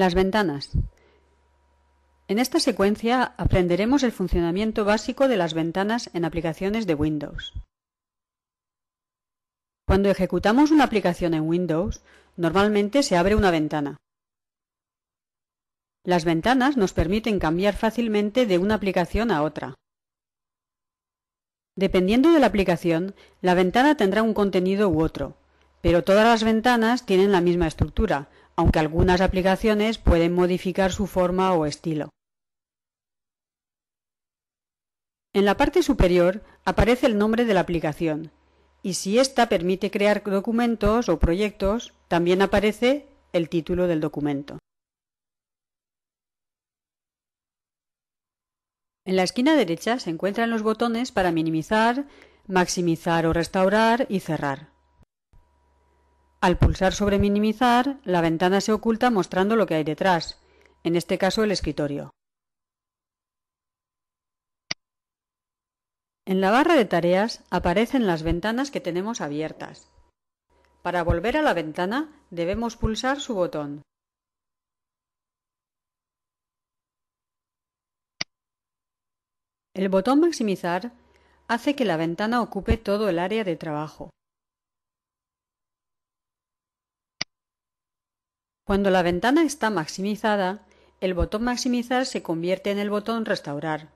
Las ventanas. En esta secuencia aprenderemos el funcionamiento básico de las ventanas en aplicaciones de Windows. Cuando ejecutamos una aplicación en Windows, normalmente se abre una ventana. Las ventanas nos permiten cambiar fácilmente de una aplicación a otra. Dependiendo de la aplicación, la ventana tendrá un contenido u otro, pero todas las ventanas tienen la misma estructura, aunque algunas aplicaciones pueden modificar su forma o estilo. En la parte superior aparece el nombre de la aplicación y si ésta permite crear documentos o proyectos, también aparece el título del documento. En la esquina derecha se encuentran los botones para minimizar, maximizar o restaurar y cerrar. Al pulsar sobre minimizar, la ventana se oculta mostrando lo que hay detrás, en este caso el escritorio. En la barra de tareas aparecen las ventanas que tenemos abiertas. Para volver a la ventana debemos pulsar su botón. El botón maximizar hace que la ventana ocupe todo el área de trabajo. Cuando la ventana está maximizada, el botón maximizar se convierte en el botón restaurar,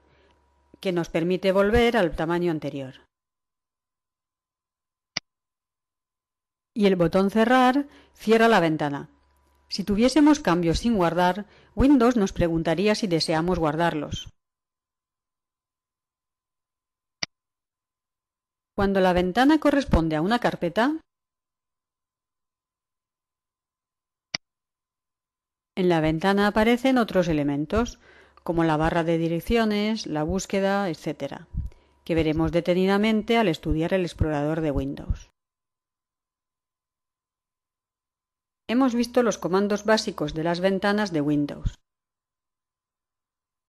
que nos permite volver al tamaño anterior. Y el botón cerrar cierra la ventana. Si tuviésemos cambios sin guardar, Windows nos preguntaría si deseamos guardarlos. Cuando la ventana corresponde a una carpeta, En la ventana aparecen otros elementos, como la barra de direcciones, la búsqueda, etc., que veremos detenidamente al estudiar el explorador de Windows. Hemos visto los comandos básicos de las ventanas de Windows.